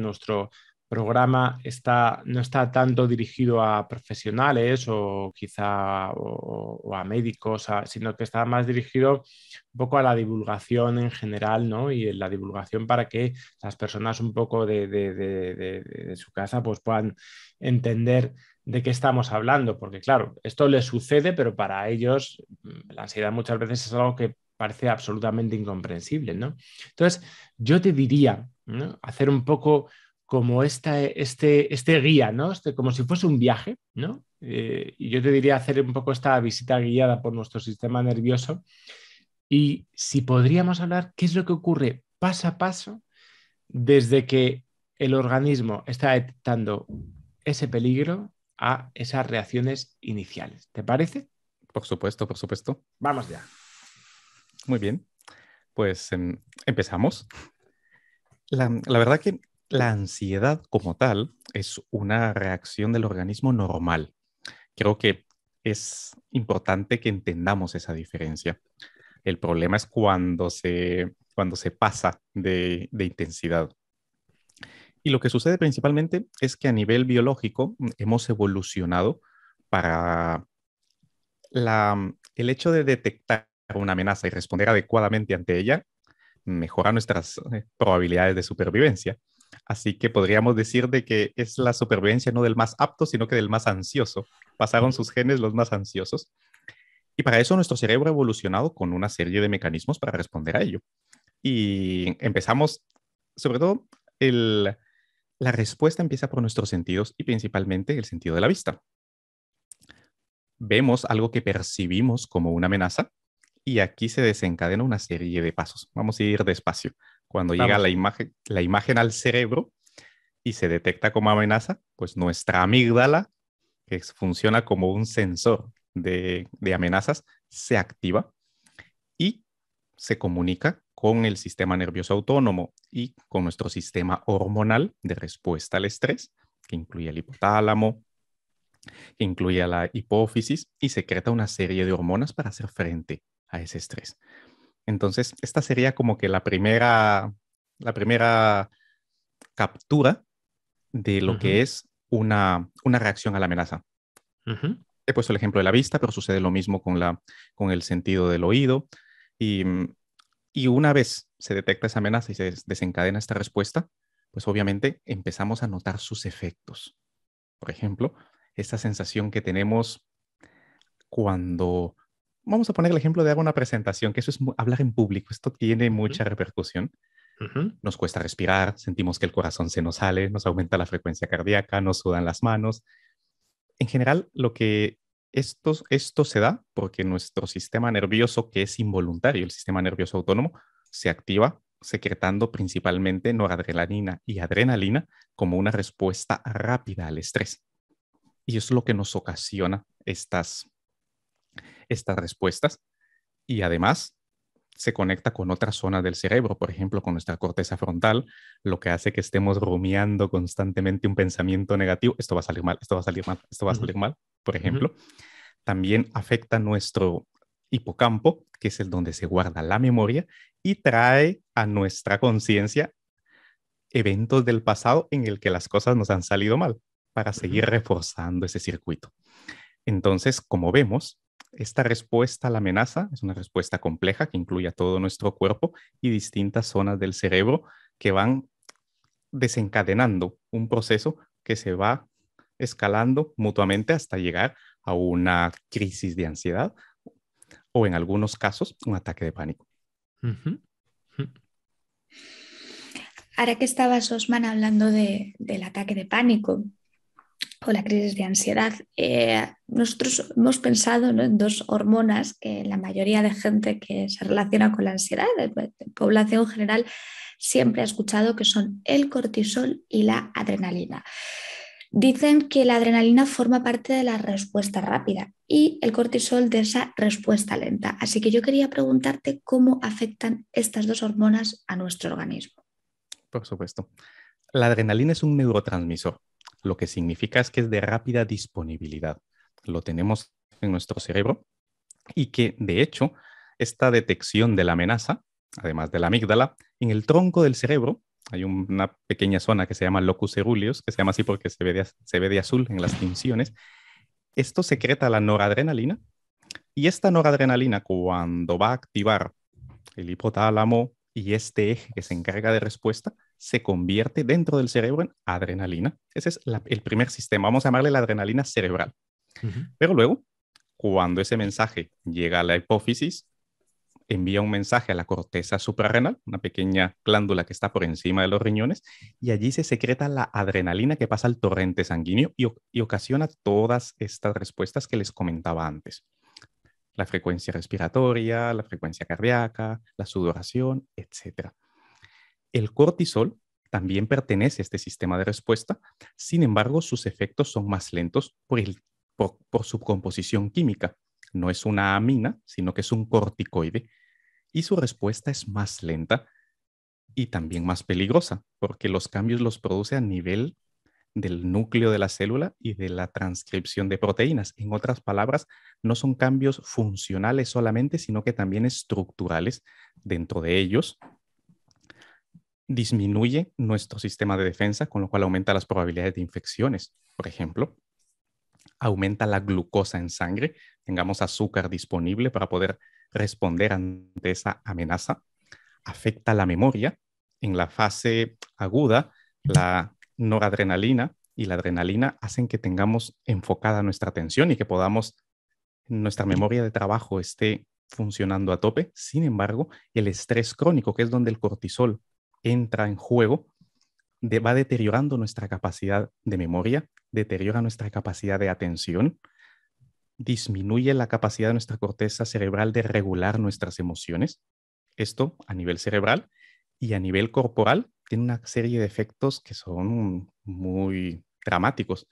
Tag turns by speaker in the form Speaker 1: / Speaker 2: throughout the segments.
Speaker 1: nuestro programa está, no está tanto dirigido a profesionales o quizá a médicos, sino que está más dirigido un poco a la divulgación en general, ¿no? Y la divulgación para que las personas un poco de, su casa pues puedan entender de qué estamos hablando, porque claro, esto les sucede, pero para ellos mm, la ansiedad muchas veces es algo que parece absolutamente incomprensible, ¿no? Entonces, yo te diría Hacer un poco como esta, este, este guía, ¿no? Este, como si fuese un viaje, ¿no? Eh, y yo te diría hacer un poco esta visita guiada por nuestro sistema nervioso. Y si podríamos hablar qué es lo que ocurre paso a paso desde que el organismo está detectando ese peligro a esas reacciones iniciales. ¿Te parece? Por supuesto, por supuesto. Vamos ya. Muy bien. Pues em, empezamos la, verdad que la ansiedad como tal es una reacción del organismo normal. Creo que es importante que entendamos esa diferencia. El problema es cuando se, cuando se pasa de, intensidad. Y lo que sucede principalmente es que a nivel biológico hemos evolucionado para el hecho de detectar una amenaza y responder adecuadamente ante ella mejora nuestras eh, probabilidades de supervivencia. Así que podríamos decir de que es la supervivencia no del más apto, sino que del más ansioso. Pasaron sus genes los más ansiosos. Y para eso nuestro cerebro ha evolucionado con una serie de mecanismos para responder a ello. Y empezamos, sobre todo, la respuesta empieza por nuestros sentidos y principalmente el sentido de la vista. Vemos algo que percibimos como una amenaza y aquí se desencadena una serie de pasos. Vamos a ir despacio. Cuando llega la imagen, al cerebro y se detecta como amenaza, pues nuestra amígdala, que funciona como un sensor de, amenazas, se activa y se comunica con el sistema nervioso autónomo y con nuestro sistema hormonal de respuesta al estrés, que incluye el hipotálamo, que incluye la hipófisis y secreta una serie de hormonas para hacer frente a ese estrés. Entonces, esta sería como que la primera, la primera captura de lo que es una, una, reacción a la amenaza. He puesto el ejemplo de la vista, pero sucede lo mismo con, la, con el sentido del oído. Y, y una vez se detecta esa amenaza y se desencadena esta respuesta, pues obviamente empezamos a notar sus efectos. Por ejemplo, esta sensación que tenemos cuando vamos a poner el ejemplo de hago una presentación, que eso es hablar en público, esto tiene mucha repercusión. Nos cuesta respirar, sentimos que el corazón se nos sale, nos aumenta la frecuencia cardíaca, nos sudan las manos. En general, lo que esto se da porque nuestro sistema nervioso, que es involuntario, el sistema nervioso autónomo, se activa secretando principalmente noradrenalina y adrenalina como una respuesta rápida al estrés. Y es lo que nos ocasiona estas estas respuestas y además se conecta con otras zonas del cerebro, por ejemplo, con nuestra corteza frontal, lo que hace que estemos rumiando constantemente un pensamiento negativo, esto va a salir mal, esto va a salir mal, esto va a salir mal, por ejemplo. También afecta nuestro hipocampo, que es el donde se guarda la memoria y trae a nuestra conciencia eventos del pasado en el que las cosas nos han salido mal para seguir reforzando ese circuito. Entonces, como vemos, esta respuesta a la amenaza es una respuesta compleja que incluye a todo nuestro cuerpo y distintas zonas del cerebro que van desencadenando un proceso que se va escalando mutuamente hasta llegar a una crisis de ansiedad o en algunos casos un ataque de pánico. Ahora que estabas, Osman, hablando del ataque de pánico, o la crisis de ansiedad. Eh, nosotros hemos pensado en dos hormonas que la mayoría de gente que se relaciona con la ansiedad, la población general, siempre ha escuchado que son el cortisol y la adrenalina. Dicen que la adrenalina forma parte de la respuesta rápida y el cortisol de esa respuesta lenta. Así que yo quería preguntarte cómo afectan estas dos hormonas a nuestro organismo. Por supuesto. La adrenalina es un neurotransmisor lo que significa es que es de rápida disponibilidad. Lo tenemos en nuestro cerebro y que, de hecho, esta detección de la amenaza, además de la amígdala, en el tronco del cerebro hay una pequeña zona que se llama locus ceruleus, que se llama así porque se ve de, se ve de azul en las tinciones. Esto secreta la noradrenalina y esta noradrenalina cuando va a activar el hipotálamo y este eje que se encarga de respuesta, se convierte dentro del cerebro en adrenalina. Ese es el primer sistema, vamos a llamarle la adrenalina cerebral. Pero luego, cuando ese mensaje llega a la hipófisis, envía un mensaje a la corteza suprarrenal, una pequeña glándula que está por encima de los riñones, y allí se secreta la adrenalina que pasa al torrente sanguíneo y, y ocasiona todas estas respuestas que les comentaba antes. La frecuencia respiratoria, la frecuencia cardíaca, la sudoración, etcétera. El cortisol también pertenece a este sistema de respuesta, sin embargo sus efectos son más lentos por, su composición química. No es una amina, sino que es un corticoide y su respuesta es más lenta y también más peligrosa, porque los cambios los produce a nivel del núcleo de la célula y de la transcripción de proteínas. En otras palabras, no son cambios funcionales solamente, sino que también estructurales dentro de ellos disminuye nuestro sistema de defensa, con lo cual aumenta las probabilidades de infecciones, por ejemplo. Aumenta la glucosa en sangre, tengamos azúcar disponible para poder responder ante esa amenaza. Afecta la memoria. En la fase aguda, la noradrenalina y la adrenalina hacen que tengamos enfocada nuestra atención y que podamos, nuestra memoria de trabajo esté funcionando a tope. Sin embargo, el estrés crónico, que es donde el cortisol entra en juego va deteriorando nuestra capacidad de memoria, deteriora nuestra capacidad de atención, disminuye la capacidad de nuestra corteza cerebral de regular nuestras emociones. Esto a nivel cerebral y a nivel corporal tiene una serie de efectos que son muy dramáticos.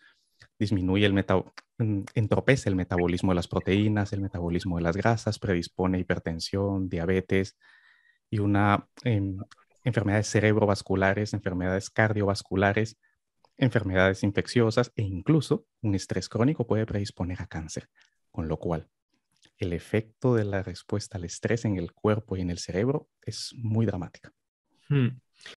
Speaker 1: Disminuye el metabolismo mm, entropece el metabolismo de las proteínas, el metabolismo de las grasas, predispone hipertensión, diabetes y una em, enfermedades cerebrovasculares, enfermedades cardiovasculares, enfermedades infecciosas e incluso un estrés crónico puede predisponer a cáncer, con lo cual el efecto de la respuesta al estrés en el cuerpo y en el cerebro es muy dramático. Hmm.